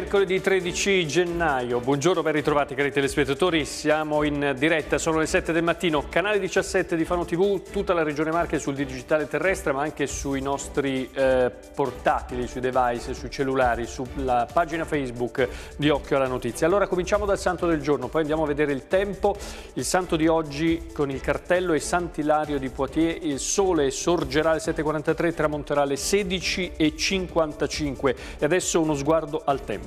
Mercoledì 13 gennaio, buongiorno ben ritrovati cari telespettatori, siamo in diretta, sono le 7 del mattino, canale 17 di Fano TV, tutta la regione Marche sul digitale terrestre ma anche sui nostri eh, portatili, sui device, sui cellulari, sulla pagina Facebook di Occhio alla Notizia. Allora cominciamo dal santo del giorno, poi andiamo a vedere il tempo, il santo di oggi con il cartello è Sant'Ilario di Poitiers, il sole sorgerà alle 7.43, tramonterà alle 16.55 e adesso uno sguardo al tempo.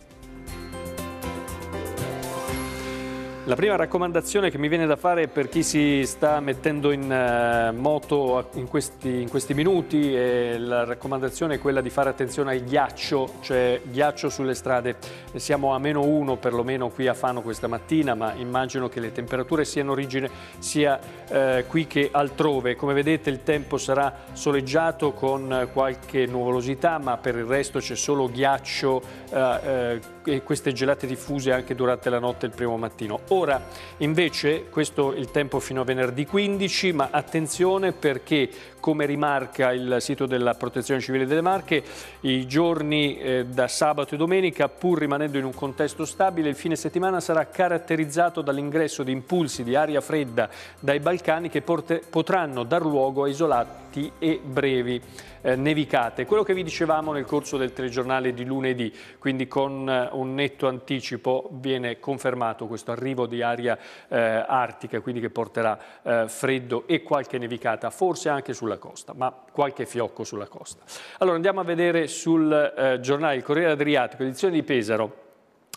La prima raccomandazione che mi viene da fare per chi si sta mettendo in eh, moto in questi, in questi minuti è la raccomandazione è quella di fare attenzione al ghiaccio, cioè ghiaccio sulle strade. Siamo a meno 1 perlomeno qui a Fano questa mattina, ma immagino che le temperature siano origine sia eh, qui che altrove. Come vedete il tempo sarà soleggiato con qualche nuvolosità, ma per il resto c'è solo ghiaccio eh, eh, queste gelate diffuse anche durante la notte e il primo mattino. Ora invece questo è il tempo fino a venerdì 15, ma attenzione perché come rimarca il sito della Protezione Civile delle Marche, i giorni eh, da sabato e domenica, pur rimanendo in un contesto stabile, il fine settimana sarà caratterizzato dall'ingresso di impulsi di aria fredda dai Balcani che potranno dar luogo a isolati e brevi eh, nevicate. Quello che vi dicevamo nel corso del telegiornale di lunedì, quindi con eh, un netto anticipo viene confermato questo arrivo di aria eh, artica, quindi che porterà eh, freddo e qualche nevicata, forse anche sulla sulla costa, ma qualche fiocco sulla costa. Allora andiamo a vedere sul eh, giornale Il Corriere Adriatico, edizione di Pesaro.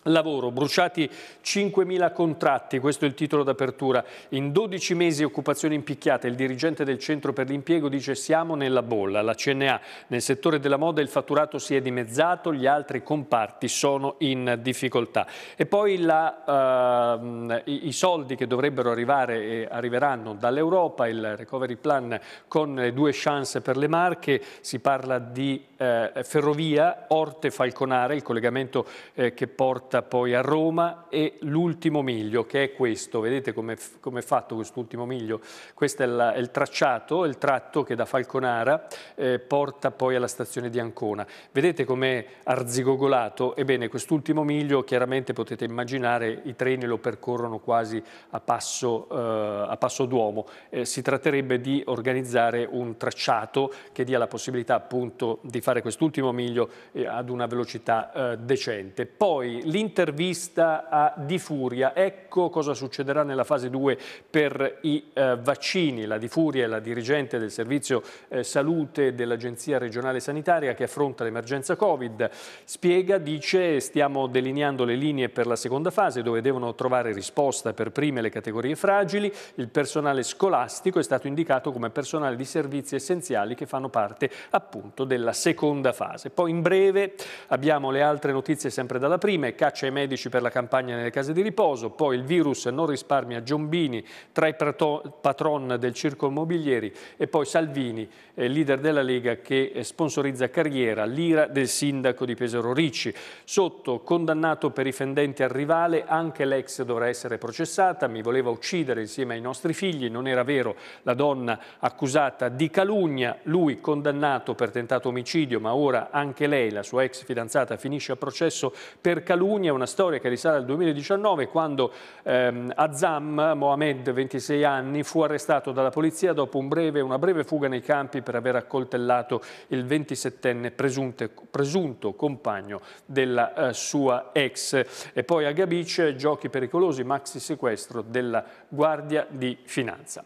Lavoro, bruciati 5.000 contratti, questo è il titolo d'apertura. In 12 mesi occupazione impicchiata, il dirigente del centro per l'impiego dice siamo nella bolla. La CNA nel settore della moda il fatturato si è dimezzato, gli altri comparti sono in difficoltà. E poi la, uh, i, soldi che dovrebbero arrivare e arriveranno dall'Europa, il recovery plan con le due chance per le marche, si parla di uh, ferrovia, Orte-Falconare, il collegamento uh, che porta porta poi a Roma e l'ultimo miglio che è questo, vedete come com è fatto quest'ultimo miglio, questo è, la, è, il tracciato, il tratto che da Falconara eh, porta poi alla stazione di Ancona. Vedete com'è arzigogolato? Ebbene quest'ultimo miglio chiaramente potete immaginare i treni lo percorrono quasi a passo, eh, a passo d'uomo, eh, si tratterebbe di organizzare un tracciato che dia la possibilità appunto di fare quest'ultimo miglio eh, ad una velocità eh, decente. Poi l'intervista a Di Furia. Ecco cosa succederà nella fase 2 per i eh, vaccini. La Di Furia è la dirigente del servizio eh, salute dell'Agenzia regionale sanitaria che affronta l'emergenza Covid. Spiega, dice, stiamo delineando le linee per la seconda fase dove devono trovare risposta per prime le categorie fragili. Il personale scolastico è stato indicato come personale di servizi essenziali che fanno parte appunto della seconda fase. Poi in breve abbiamo le altre notizie sempre dalla prima. Caccia caccia ai medici per la campagna nelle case di riposo, poi il virus non risparmia Giombini tra i patron del circo mobilieri e poi Salvini, eh, leader della Lega che eh, sponsorizza carriera, l'ira del sindaco di Pesaro Ricci. Sotto, condannato per i fendenti al rivale, anche l'ex dovrà essere processata, mi voleva uccidere insieme ai nostri figli, non era vero, la donna accusata di calunnia, lui condannato per tentato omicidio, ma ora anche lei, la sua ex fidanzata, finisce a processo per calunnia Catalogna, una storia che risale al 2019 quando ehm, Azam Mohamed, 26 anni, fu arrestato dalla polizia dopo un breve, una breve fuga nei campi per aver accoltellato il 27enne presunte, presunto compagno della eh, sua ex. E poi a Gabic giochi pericolosi, maxi sequestro della Guardia di Finanza.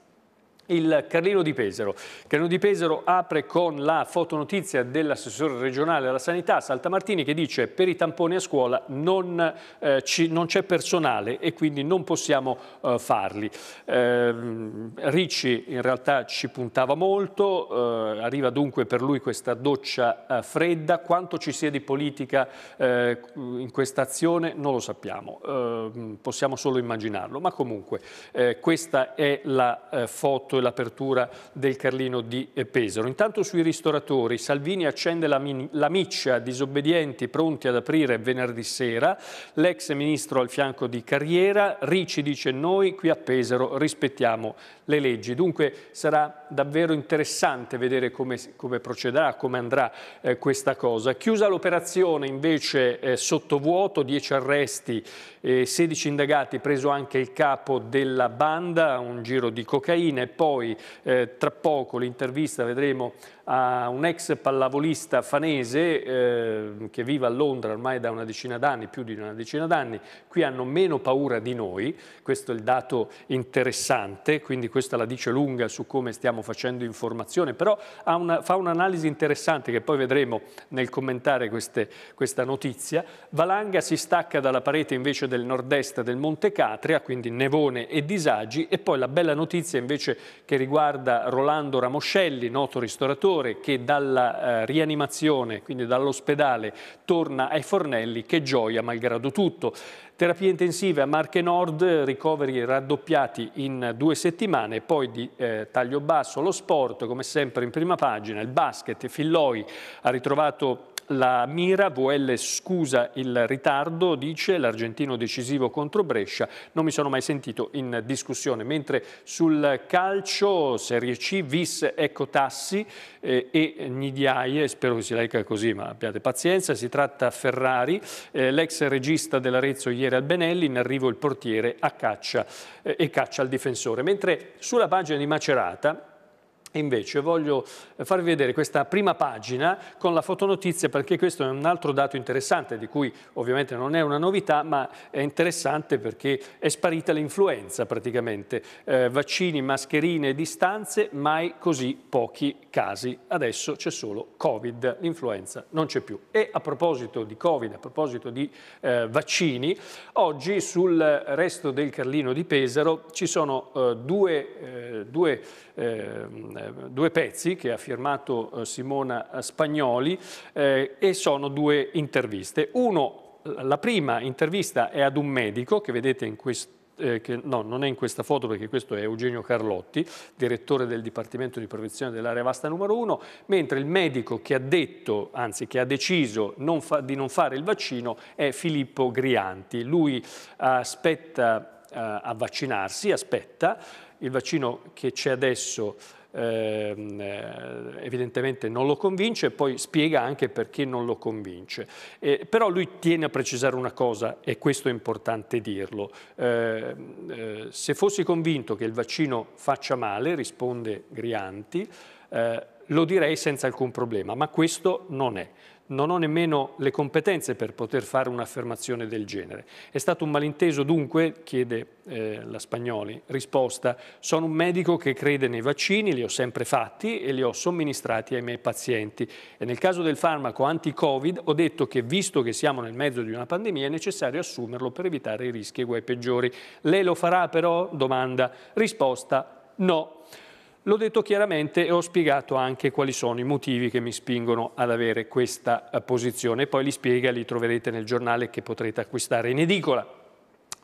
Il Carlino di Pesaro. Carlino di Pesaro apre con la fotonotizia dell'assessore regionale alla sanità Saltamartini che dice per i tamponi a scuola non eh, c'è personale e quindi non possiamo eh, farli. Eh, Ricci in realtà ci puntava molto, eh, arriva dunque per lui questa doccia eh, fredda, quanto ci sia di politica eh, in questa azione non lo sappiamo, ehm, possiamo solo immaginarlo, ma comunque questa è la foto e l'apertura del Carlino di eh, Pesaro. Intanto sui ristoratori, Salvini accende la, la miccia, disobbedienti pronti ad aprire venerdì sera, l'ex ministro al fianco di Carriera, Ricci dice noi qui a Pesaro rispettiamo le leggi. Dunque sarà davvero interessante vedere come, come procederà, come andrà eh, questa cosa. Chiusa l'operazione invece eh, sotto 10 arresti, eh, 16 indagati, preso anche il capo della banda, un giro di cocaina e poi poi eh, tra poco l'intervista vedremo a un ex pallavolista fanese eh, che vive a Londra ormai da una decina d'anni, più di una decina d'anni, qui hanno meno paura di noi, questo è il dato interessante, quindi questa la dice lunga su come stiamo facendo informazione, però una, fa un'analisi interessante che poi vedremo nel commentare queste, questa notizia. Valanga si stacca dalla parete invece del nord-est del Monte Catria, quindi Nevone e Disagi, e poi la bella notizia invece che riguarda Rolando Ramoscelli, noto ristoratore, lavoratore che dalla eh, rianimazione, quindi dall'ospedale, torna ai fornelli, che gioia malgrado tutto. Terapie intensive a Marche Nord, ricoveri raddoppiati in due settimane, poi di eh, taglio basso lo sport, come sempre in prima pagina, il basket, Filloi ha ritrovato la mira, VL scusa il ritardo, dice l'argentino decisivo contro Brescia, non mi sono mai sentito in discussione, mentre sul calcio Serie C, Vis, Ecco Tassi eh, e Nidiaie, spero che si legga così ma abbiate pazienza, si tratta Ferrari, eh, l'ex regista dell'Arezzo ieri al Benelli, in arrivo il portiere a caccia eh, e caccia al difensore, mentre sulla pagina di Macerata Invece voglio eh, farvi vedere questa prima pagina con la fotonotizia perché questo è un altro dato interessante di cui ovviamente non è una novità ma è interessante perché è sparita l'influenza praticamente. Eh, vaccini, mascherine, distanze, mai così pochi casi. Adesso c'è solo Covid, l'influenza non c'è più. E a proposito di Covid, a proposito di eh, vaccini, oggi sul resto del Carlino di Pesaro ci sono eh, due, eh, due ehm, eh, due pezzi che ha firmato eh, Simona Spagnoli eh, e sono due interviste. Uno, la prima intervista è ad un medico che vedete in questo eh, che, no, non è in questa foto perché questo è Eugenio Carlotti, direttore del Dipartimento di Protezione dell'Area Vasta numero 1, mentre il medico che ha detto, anzi che ha deciso non fa, di non fare il vaccino è Filippo Grianti. Lui aspetta eh, a vaccinarsi, aspetta, il vaccino che c'è adesso Ehm, eh, evidentemente non lo convince e poi spiega anche perché non lo convince. Eh, però lui tiene a precisare una cosa e questo è importante dirlo. Eh, eh, se fossi convinto che il vaccino faccia male, risponde Grianti, eh, lo direi senza alcun problema, ma questo non è non ho nemmeno le competenze per poter fare un'affermazione del genere. È stato un malinteso dunque, chiede eh, la Spagnoli, risposta, sono un medico che crede nei vaccini, li ho sempre fatti e li ho somministrati ai miei pazienti e nel caso del farmaco anti-covid ho detto che visto che siamo nel mezzo di una pandemia è necessario assumerlo per evitare i rischi e i guai peggiori. Lei lo farà però? Domanda. Risposta no. L'ho detto chiaramente e ho spiegato anche quali sono i motivi che mi spingono ad avere questa eh, posizione. Poi li spiega, li troverete nel giornale che potrete acquistare in edicola.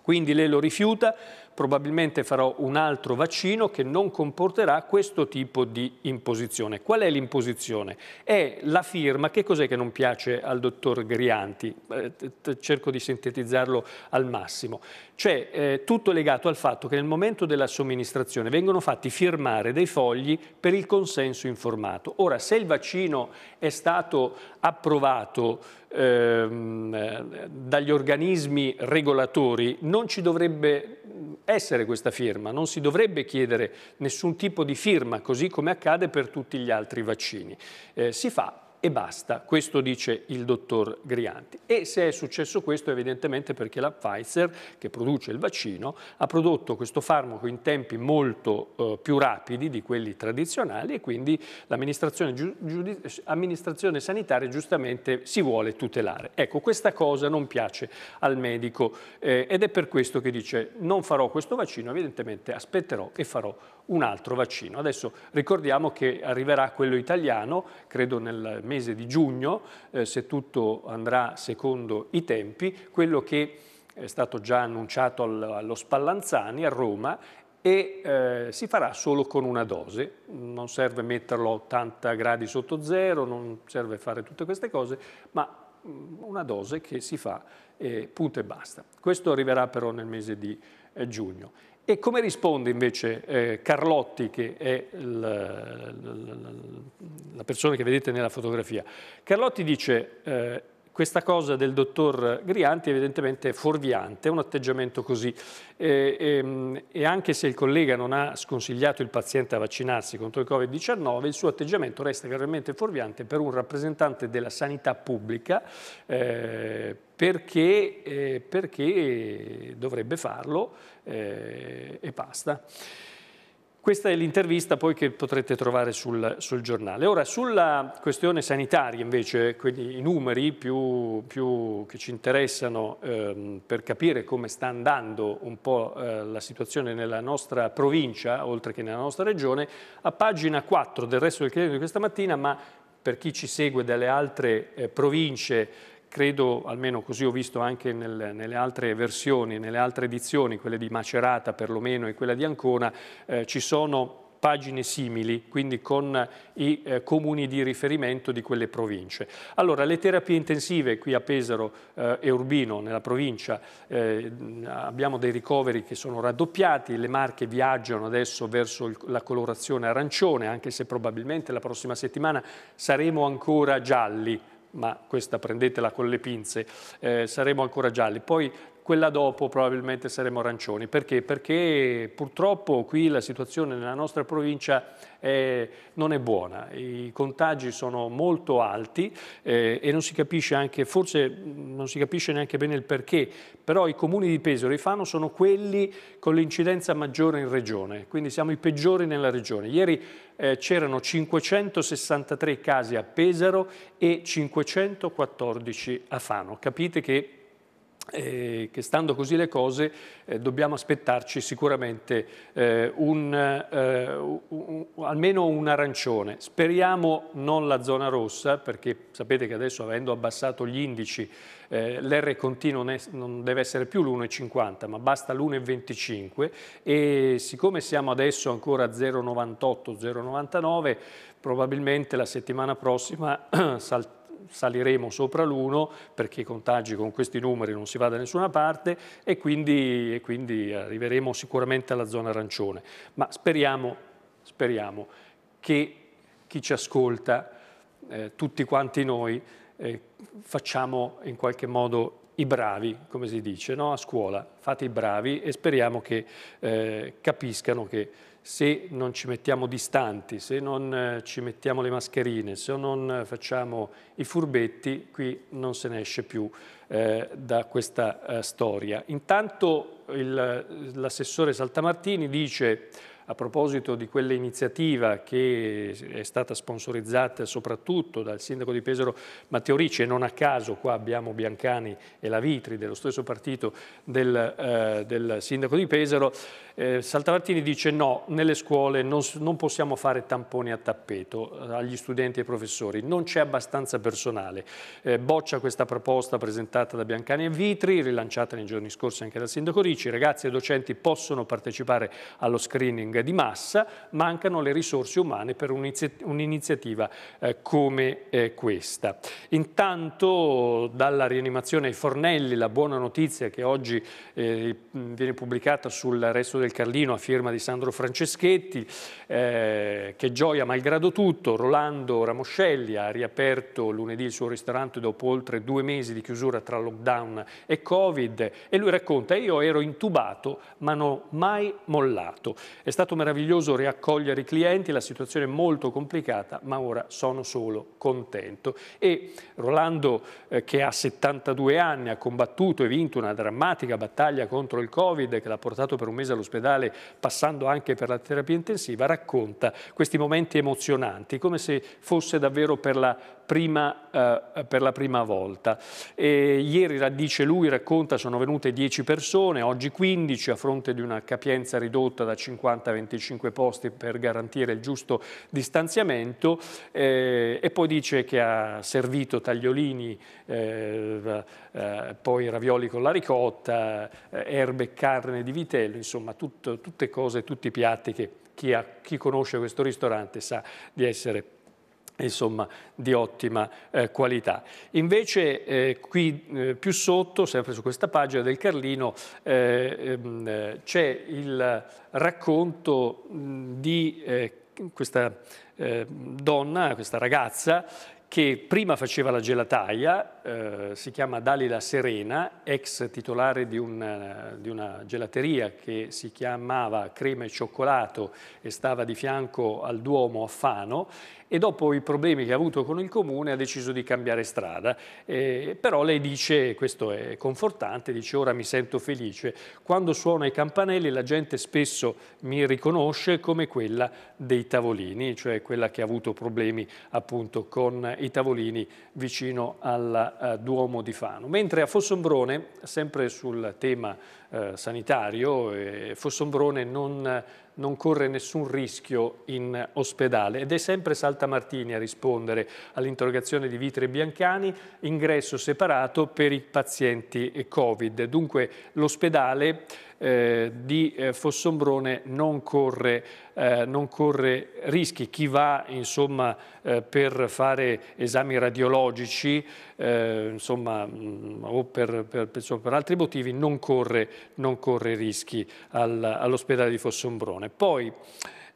Quindi lei lo rifiuta, probabilmente farò un altro vaccino che non comporterà questo tipo di imposizione. Qual è l'imposizione? È la firma, che cos'è che non piace al dottor Grianti? Eh, cerco di sintetizzarlo al massimo. Cioè eh, tutto legato al fatto che nel momento della somministrazione vengono fatti firmare dei fogli per il consenso informato. Ora, se il vaccino è stato approvato ehm, dagli organismi regolatori, non ci dovrebbe essere questa firma, non si dovrebbe chiedere nessun tipo di firma, così come accade per tutti gli altri vaccini. Eh, si fa e basta, questo dice il dottor Grianti. E se è successo questo evidentemente perché la Pfizer, che produce il vaccino, ha prodotto questo farmaco in tempi molto eh, più rapidi di quelli tradizionali e quindi l'amministrazione amministrazione sanitaria giustamente si vuole tutelare. Ecco, questa cosa non piace al medico eh, ed è per questo che dice non farò questo vaccino, evidentemente aspetterò e farò un altro vaccino. Adesso ricordiamo che arriverà quello italiano, credo nel mese di giugno, eh, se tutto andrà secondo i tempi, quello che è stato già annunciato allo Spallanzani a Roma e eh, si farà solo con una dose, non serve metterlo a 80 gradi sotto zero, non serve fare tutte queste cose, ma mm, una dose che si fa eh, punto e basta. Questo arriverà però nel mese di eh, giugno. E come risponde invece eh, Carlotti, che è la, la, la, persona che vedete nella fotografia? Carlotti dice eh, questa cosa del dottor Grianti evidentemente è fuorviante, un atteggiamento così. E, e, ehm, e anche se il collega non ha sconsigliato il paziente a vaccinarsi contro il Covid-19, il suo atteggiamento resta gravemente fuorviante per un rappresentante della sanità pubblica eh, perché, eh, perché, dovrebbe farlo eh, e basta. Questa è l'intervista poi che potrete trovare sul, sul, giornale. Ora, sulla questione sanitaria invece, i numeri più, più, che ci interessano ehm, per capire come sta andando un po' eh, la situazione nella nostra provincia, oltre che nella nostra regione, a pagina 4 del resto del credito di questa mattina, ma per chi ci segue dalle altre eh, province credo, almeno così ho visto anche nel, nelle altre versioni, nelle altre edizioni, quelle di Macerata perlomeno e quella di Ancona, eh, ci sono pagine simili, quindi con i eh, comuni di riferimento di quelle province. Allora, le terapie intensive qui a Pesaro eh, e Urbino, nella provincia, eh, abbiamo dei ricoveri che sono raddoppiati, le marche viaggiano adesso verso il, la colorazione arancione, anche se probabilmente la prossima settimana saremo ancora gialli, ma questa prendetela con le pinze, eh, saremo ancora gialli. Poi quella dopo probabilmente saremo arancioni. Perché? Perché purtroppo qui la situazione nella nostra provincia è, non è buona, i contagi sono molto alti eh, e non si capisce anche, forse non si capisce neanche bene il perché, però i comuni di Pesaro e Fano sono quelli con l'incidenza maggiore in regione, quindi siamo i peggiori nella regione. Ieri eh, c'erano 563 casi a Pesaro e 514 a Fano, capite che eh, che stando così le cose eh, dobbiamo aspettarci sicuramente eh, un, un, eh, un, almeno un arancione. Speriamo non la zona rossa perché sapete che adesso avendo abbassato gli indici eh, l'R continuo non, non deve essere più l'1,50 ma basta l'1,25 e siccome siamo adesso ancora a 0,98, 0,99 probabilmente la settimana prossima salterà saliremo sopra l'1 perché i contagi con questi numeri non si va da nessuna parte e quindi, e quindi arriveremo sicuramente alla zona arancione. Ma speriamo, speriamo che chi ci ascolta, eh, tutti quanti noi, eh, facciamo in qualche modo i bravi, come si dice, no? a scuola, fate i bravi e speriamo che eh, capiscano che se non ci mettiamo distanti, se non eh, ci mettiamo le mascherine, se non eh, facciamo i furbetti, qui non se ne esce più eh, da questa eh, storia. Intanto eh, l'assessore Saltamartini dice a proposito di quell'iniziativa che è stata sponsorizzata soprattutto dal sindaco di Pesaro Matteo Ricci e non a caso qua abbiamo Biancani e la Vitri dello stesso partito del, eh, del sindaco di Pesaro, eh, Saltamartini dice no, nelle scuole non, non possiamo fare tamponi a tappeto eh, agli studenti e ai professori, non c'è abbastanza personale. Eh, boccia questa proposta presentata da Biancani e Vitri, rilanciata nei giorni scorsi anche dal sindaco Ricci, ragazzi e docenti possono partecipare allo screening shopping di massa, mancano le risorse umane per un'iniziativa eh, come eh, questa. Intanto dalla rianimazione ai fornelli, la buona notizia che oggi eh, viene pubblicata sul resto del Carlino a firma di Sandro Franceschetti, eh, che gioia malgrado tutto, Rolando Ramoscelli ha riaperto lunedì il suo ristorante dopo oltre due mesi di chiusura tra lockdown e Covid e lui racconta io ero intubato ma non ho mai mollato. È stato stato meraviglioso riaccogliere i clienti, la situazione è molto complicata, ma ora sono solo contento. E Rolando, eh, che ha 72 anni, ha combattuto e vinto una drammatica battaglia contro il Covid, che l'ha portato per un mese all'ospedale, passando anche per la terapia intensiva, racconta questi momenti emozionanti, come se fosse davvero per la prima, eh, per la prima volta. E ieri, dice lui, racconta, sono venute 10 persone, oggi 15, a fronte di una capienza ridotta da 50 25 posti per garantire il giusto distanziamento eh, e poi dice che ha servito tagliolini, eh, eh, poi ravioli con la ricotta, eh, erbe e carne di vitello, insomma tutto, tutte cose, tutti i piatti che chi, ha, chi conosce questo ristorante sa di essere insomma, di ottima eh, qualità. Invece eh, qui eh, più sotto, sempre su questa pagina del Carlino, eh, ehm, eh, c'è il racconto mh, di eh, questa donna, questa ragazza che prima faceva la gelataia, eh, si chiama Dalila Serena, ex titolare di una, eh, di una, gelateria che si chiamava Crema e Cioccolato e stava di fianco al Duomo a Fano e dopo i problemi che ha avuto con il comune ha deciso di cambiare strada. Eh, però lei dice, questo è confortante, dice ora mi sento felice, quando suono i campanelli la gente spesso mi riconosce come quella dei tavolini, cioè quella che ha avuto problemi appunto con i tavolini vicino al eh, Duomo di Fano. Mentre a Fossombrone, sempre sul tema eh, sanitario, eh, Fossombrone non, non corre nessun rischio in ospedale ed è sempre Saltamartini a rispondere all'interrogazione di Vitre Biancani, ingresso separato per i pazienti Covid. Dunque l'ospedale eh, di eh, Fossombrone non corre, eh, non corre, rischi. Chi va insomma, eh, per fare esami radiologici eh, insomma, mh, mm, o per, per, insomma, per, altri motivi non corre, non corre rischi al, all'ospedale di Fossombrone. Poi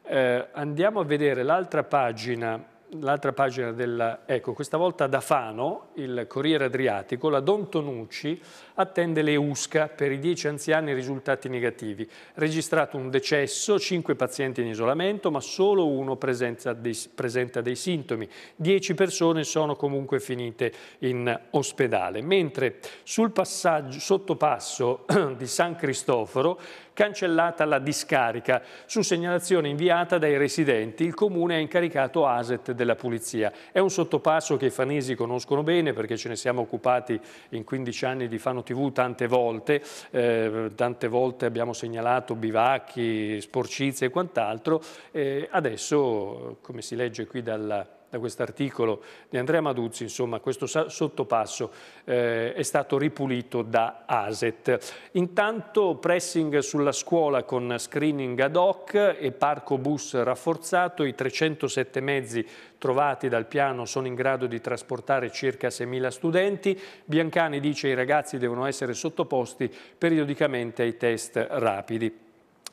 eh, andiamo a vedere l'altra pagina l'altra pagina del... Ecco, questa volta da Fano, il Corriere Adriatico, la Don Tonucci attende le USCA per i 10 anziani risultati negativi. Registrato un decesso, 5 pazienti in isolamento, ma solo uno dei, presenta dei sintomi. 10 persone sono comunque finite in ospedale. Mentre sul sottopasso di San Cristoforo cancellata la discarica. Su segnalazione inviata dai residenti, il comune ha incaricato ASET della pulizia. È un sottopasso che i fanesi conoscono bene perché ce ne siamo occupati in 15 anni di Fano TV tante volte, eh, tante volte abbiamo segnalato bivacchi, sporcizie e quant'altro. Eh, adesso, come si legge qui dalla da quest'articolo di Andrea Maduzzi, insomma questo sottopasso eh, è stato ripulito da ASET. Intanto pressing sulla scuola con screening ad hoc e parco bus rafforzato, i 307 mezzi trovati dal piano sono in grado di trasportare circa 6.000 studenti. Biancani dice che i ragazzi devono essere sottoposti periodicamente ai test rapidi.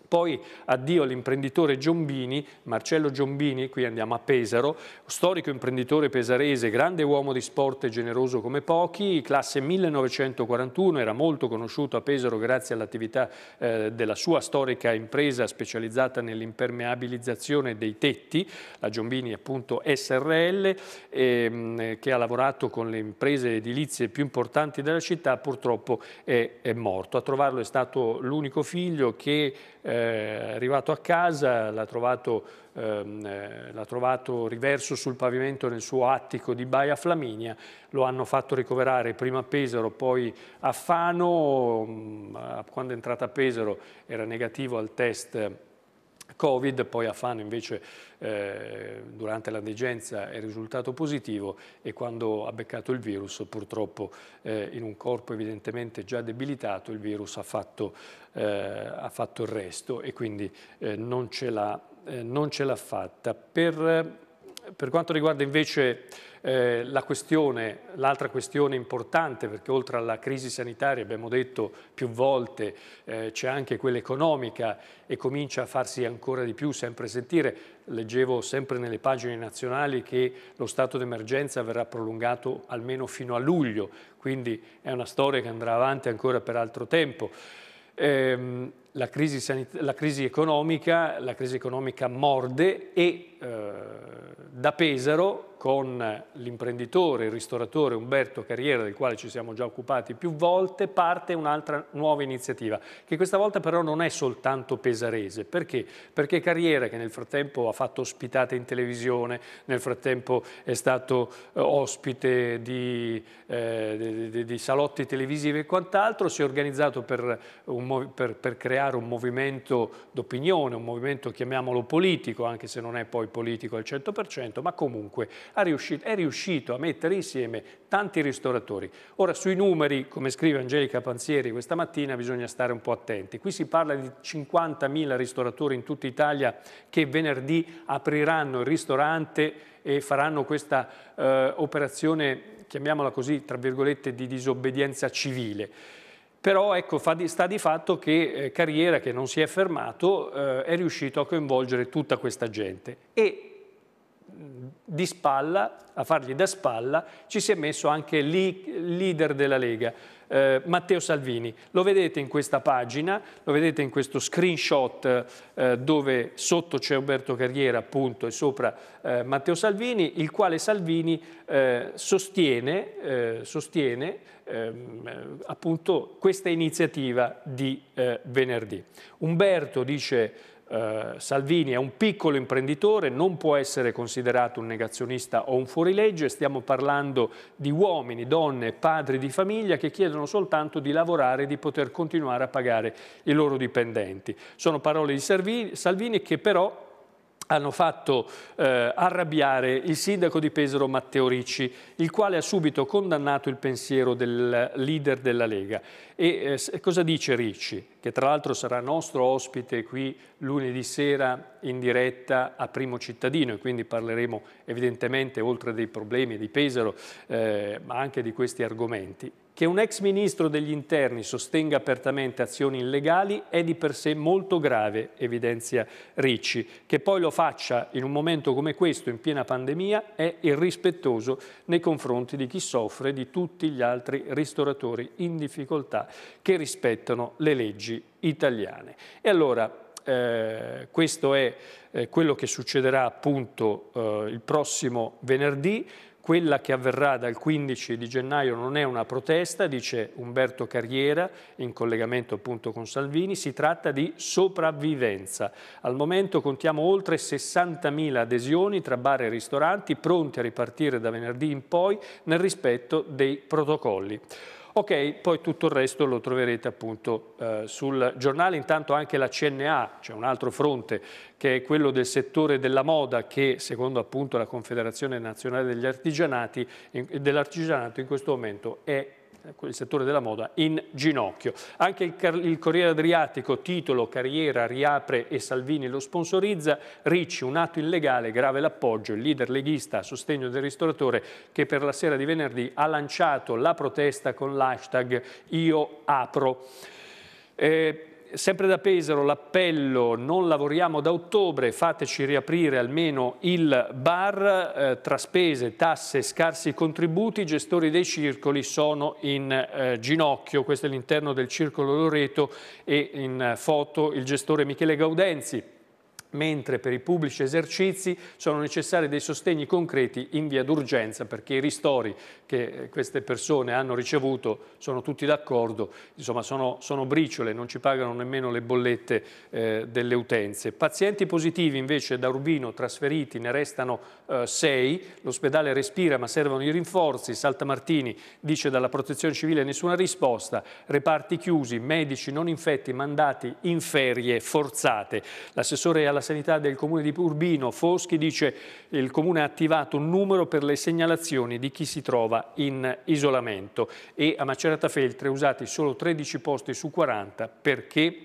Poi addio all'imprenditore Giombini, Marcello Giombini, qui andiamo a Pesaro, storico imprenditore pesarese, grande uomo di sport e generoso come pochi, classe 1941, era molto conosciuto a Pesaro grazie all'attività eh, della sua storica impresa specializzata nell'impermeabilizzazione dei tetti, la Giombini appunto SRL, ehm, che ha lavorato con le imprese edilizie più importanti della città, purtroppo è, è morto. A trovarlo è stato l'unico figlio che... Eh, eh, arrivato a casa, l'ha trovato, ehm, eh, trovato, riverso sul pavimento nel suo attico di Baia Flaminia, lo hanno fatto ricoverare prima a Pesaro, poi a Fano, mm, quando è entrata a Pesaro era negativo al test Covid, poi a Fano invece eh, durante la degenza è risultato positivo e quando ha beccato il virus purtroppo eh, in un corpo evidentemente già debilitato il virus ha fatto, eh, ha fatto il resto e quindi eh, eh, non ce l'ha fatta. Per per quanto riguarda invece eh, l'altra questione, questione importante, perché oltre alla crisi sanitaria, abbiamo detto più volte, eh, c'è anche quella economica e comincia a farsi ancora di più sempre sentire. Leggevo sempre nelle pagine nazionali che lo stato d'emergenza verrà prolungato almeno fino a luglio, quindi è una storia che andrà avanti ancora per altro tempo. Ehm, la crisi, sanit- la crisi, economica, la crisi economica morde e eh, da Pesaro con l'imprenditore, il ristoratore Umberto Carriera, del quale ci siamo già occupati più volte, parte un'altra nuova iniziativa, che questa volta però non è soltanto pesarese. Perché? Perché Carriera, che nel frattempo ha fatto ospitate in televisione, nel frattempo è stato eh, ospite di, eh, di, di salotti televisivi e quant'altro, si è organizzato per, un, per, per creare un movimento d'opinione, un movimento, chiamiamolo politico, anche se non è poi politico al 100%, ma comunque è riuscito a mettere insieme tanti ristoratori. Ora sui numeri, come scrive Angelica Panzieri questa mattina, bisogna stare un po' attenti. Qui si parla di 50.000 ristoratori in tutta Italia che venerdì apriranno il ristorante e faranno questa eh, operazione, chiamiamola così, tra virgolette, di disobbedienza civile però ecco, sta di fatto che eh, Carriera, che non si è fermato, eh, è riuscito a coinvolgere tutta questa gente. E di spalla, a fargli da spalla, ci si è messo anche il leader della Lega, eh, Matteo Salvini. Lo vedete in questa pagina, lo vedete in questo screenshot eh, dove sotto c'è Umberto Carriera appunto e sopra eh, Matteo Salvini, il quale Salvini eh, sostiene, eh, sostiene ehm, appunto questa iniziativa di eh, venerdì. Umberto dice eh, Salvini è un piccolo imprenditore, non può essere considerato un negazionista o un fuorilegge, stiamo parlando di uomini, donne, padri di famiglia che chiedono soltanto di lavorare e di poter continuare a pagare i loro dipendenti. Sono parole di Salvini che però hanno fatto eh, arrabbiare il sindaco di Pesaro Matteo Ricci, il quale ha subito condannato il pensiero del leader della Lega. E eh, cosa dice Ricci? Che tra l'altro sarà nostro ospite qui lunedì sera in diretta a Primo Cittadino e quindi parleremo evidentemente oltre dei problemi di Pesaro eh, ma anche di questi argomenti. Che un ex ministro degli interni sostenga apertamente azioni illegali è di per sé molto grave, evidenzia Ricci. Che poi lo faccia in un momento come questo, in piena pandemia, è irrispettoso nei confronti di chi soffre, di tutti gli altri ristoratori in difficoltà che rispettano le leggi italiane. E allora eh, questo è eh, quello che succederà appunto eh, il prossimo venerdì. Quella che avverrà dal 15 di gennaio non è una protesta, dice Umberto Carriera, in collegamento appunto con Salvini, si tratta di sopravvivenza. Al momento contiamo oltre 60.000 adesioni tra bar e ristoranti pronti a ripartire da venerdì in poi nel rispetto dei protocolli. Ok, poi tutto il resto lo troverete appunto eh, sul giornale, intanto anche la CNA, c'è cioè un altro fronte che è quello del settore della moda che secondo appunto la Confederazione Nazionale degli Artigianati, in, dell'Artigianato in questo momento è Ecco, il settore della moda in ginocchio. Anche il, il Corriere Adriatico, titolo Carriera riapre e Salvini lo sponsorizza, Ricci un atto illegale, grave l'appoggio, il leader leghista a sostegno del ristoratore che per la sera di venerdì ha lanciato la protesta con l'hashtag Io apro. Eh, Sempre da Pesaro l'appello non lavoriamo da ottobre, fateci riaprire almeno il bar, eh, tra spese, tasse, scarsi contributi, i gestori dei circoli sono in eh, ginocchio, questo è l'interno del circolo Loreto e in eh, foto il gestore Michele Gaudenzi mentre per i pubblici esercizi sono necessari dei sostegni concreti in via d'urgenza perché i ristori che queste persone hanno ricevuto sono tutti d'accordo, insomma sono, sono, briciole, non ci pagano nemmeno le bollette eh, delle utenze. Pazienti positivi invece da Urbino trasferiti ne restano 6, eh, l'ospedale respira ma servono i rinforzi, Saltamartini dice dalla protezione civile nessuna risposta, reparti chiusi, medici non infetti mandati in ferie forzate. L'assessore alla sanità del comune di Urbino, Foschi, dice che il comune ha attivato un numero per le segnalazioni di chi si trova in isolamento e a Macerata Feltre usati solo 13 posti su 40 perché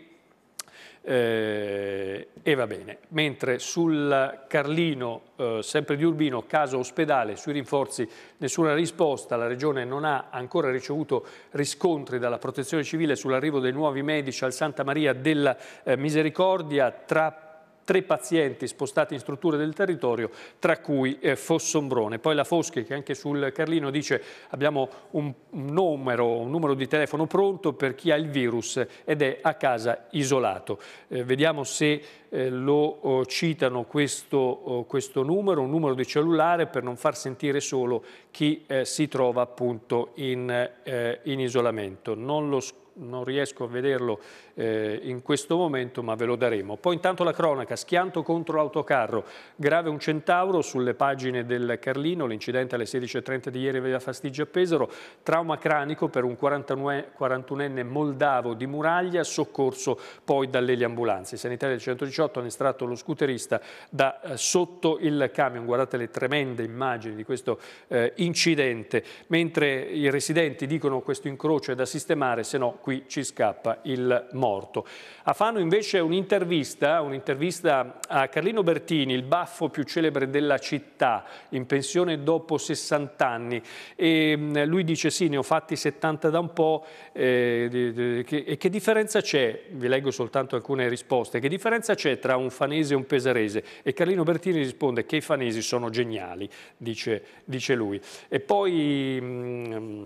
eh, e va bene. Mentre sul Carlino, eh, sempre di Urbino, caso ospedale, sui rinforzi nessuna risposta, la Regione non ha ancora ricevuto riscontri dalla Protezione Civile sull'arrivo dei nuovi medici al Santa Maria della eh, Misericordia, tra tre pazienti spostati in strutture del territorio, tra cui eh, Fossombrone. Poi la Foschi che anche sul Carlino dice abbiamo un numero, un numero, di telefono pronto per chi ha il virus ed è a casa isolato. Eh, vediamo se eh, lo oh, citano questo, oh, questo, numero, un numero di cellulare per non far sentire solo chi eh, si trova appunto in, eh, in isolamento. Non lo scordo non riesco a vederlo eh, in questo momento, ma ve lo daremo. Poi intanto la cronaca, schianto contro l'autocarro, grave un centauro sulle pagine del Carlino, l'incidente alle 16.30 di ieri aveva fastidio a Pesaro, trauma cranico per un 41enne moldavo di Muraglia, soccorso poi dalle ambulanze. I sanitari del 118 hanno estratto lo scooterista da eh, sotto il camion, guardate le tremende immagini di questo eh, incidente, mentre i residenti dicono questo incrocio è da sistemare, se no qui ci scappa il morto. A Fano invece un'intervista, un'intervista a Carlino Bertini, il baffo più celebre della città, in pensione dopo 60 anni. E mm, lui dice sì, ne ho fatti 70 da un po', eh, e che differenza c'è? Vi leggo soltanto alcune risposte. Che differenza c'è tra un fanese e un pesarese? E Carlino Bertini risponde che i fanesi sono geniali, dice, dice lui. E poi... Mh, mm,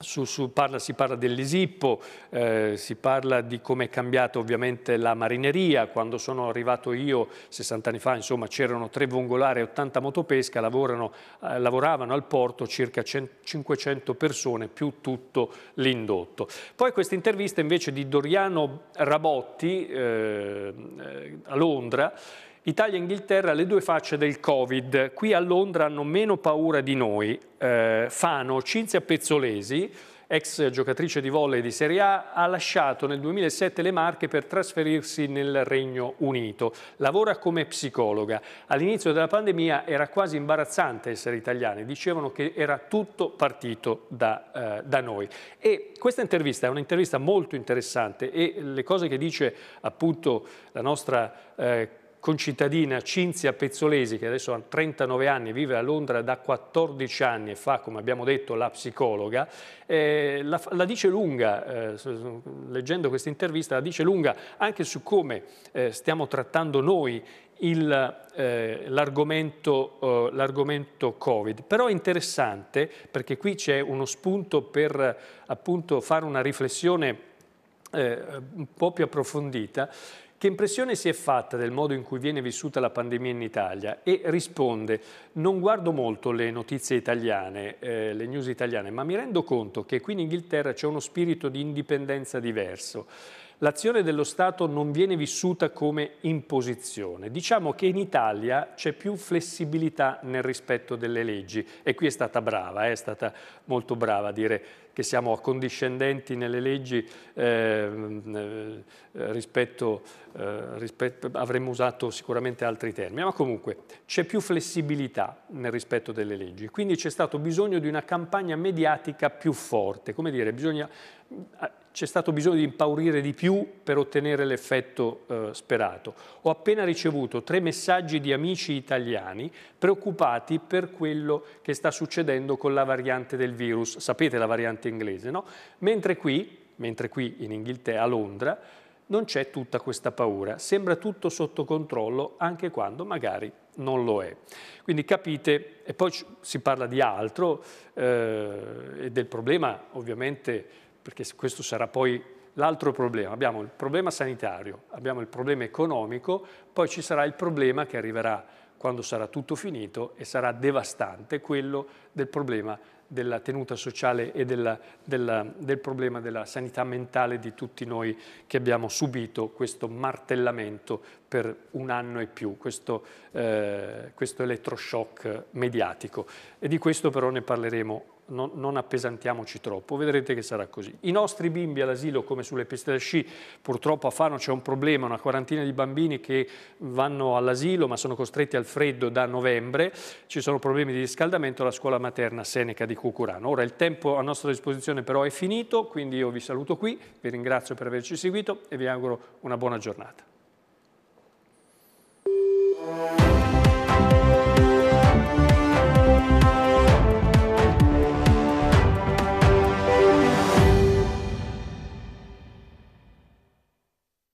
su, su, parla, si parla dell'Isippo, eh, si parla di come è cambiata ovviamente la marineria. Quando sono arrivato io 60 anni fa, insomma, c'erano tre vongolari e 80 motopesca, lavorano, eh, lavoravano al porto circa 500 persone più tutto l'indotto. Poi questa intervista invece di Doriano Rabotti eh, eh a Londra Italia e Inghilterra le due facce del Covid. Qui a Londra hanno meno paura di noi. Eh, Fano, Cinzia Pezzolesi, ex giocatrice di volley di Serie A, ha lasciato nel 2007 le Marche per trasferirsi nel Regno Unito. Lavora come psicologa. All'inizio della pandemia era quasi imbarazzante essere italiani, dicevano che era tutto partito da, eh, da noi. E questa intervista è un'intervista molto interessante e le cose che dice appunto la nostra eh, concittadina Cinzia Pezzolesi, che adesso ha 39 anni, vive a Londra da 14 anni e fa, come abbiamo detto, la psicologa, eh, la, la, dice lunga, eh, leggendo questa intervista, la dice lunga anche su come eh, stiamo trattando noi eh, l'argomento, eh, l'argomento Covid. Però è interessante perché qui c'è uno spunto per appunto fare una riflessione eh, un po' più approfondita che impressione si è fatta del modo in cui viene vissuta la pandemia in Italia? E risponde, non guardo molto le notizie italiane, eh, le news italiane, ma mi rendo conto che qui in Inghilterra c'è uno spirito di indipendenza diverso. L'azione dello Stato non viene vissuta come imposizione. Diciamo che in Italia c'è più flessibilità nel rispetto delle leggi e qui è stata brava, eh, è stata molto brava a dire che siamo accondiscendenti nelle leggi ehm, eh, rispetto, eh, rispetto, avremmo usato sicuramente altri termini, ma comunque c'è più flessibilità nel rispetto delle leggi, quindi c'è stato bisogno di una campagna mediatica più forte, come dire, bisogna eh, c'è stato bisogno di impaurire di più per ottenere l'effetto eh, sperato. Ho appena ricevuto tre messaggi di amici italiani preoccupati per quello che sta succedendo con la variante del virus. Sapete la variante inglese, no? mentre, qui, mentre qui in Inghilterra, a Londra, non c'è tutta questa paura, sembra tutto sotto controllo anche quando magari non lo è. Quindi capite, e poi si parla di altro eh, e del problema ovviamente, perché questo sarà poi l'altro problema, abbiamo il problema sanitario, abbiamo il problema economico, poi ci sarà il problema che arriverà quando sarà tutto finito e sarà devastante quello del problema della tenuta sociale e della, della, del problema della sanità mentale di tutti noi che abbiamo subito questo martellamento per un anno e più, questo, eh, questo elettroshock mediatico. E di questo però ne parleremo non, non, appesantiamoci troppo, vedrete che sarà così. I nostri bimbi all'asilo, come sulle piste da sci, purtroppo a Fano c'è un problema, una quarantina di bambini che vanno all'asilo ma sono costretti al freddo da novembre, ci sono problemi di riscaldamento alla scuola materna Seneca di Cucurano. Ora il tempo a nostra disposizione però è finito, quindi io vi saluto qui, vi ringrazio per averci seguito e vi auguro una buona giornata.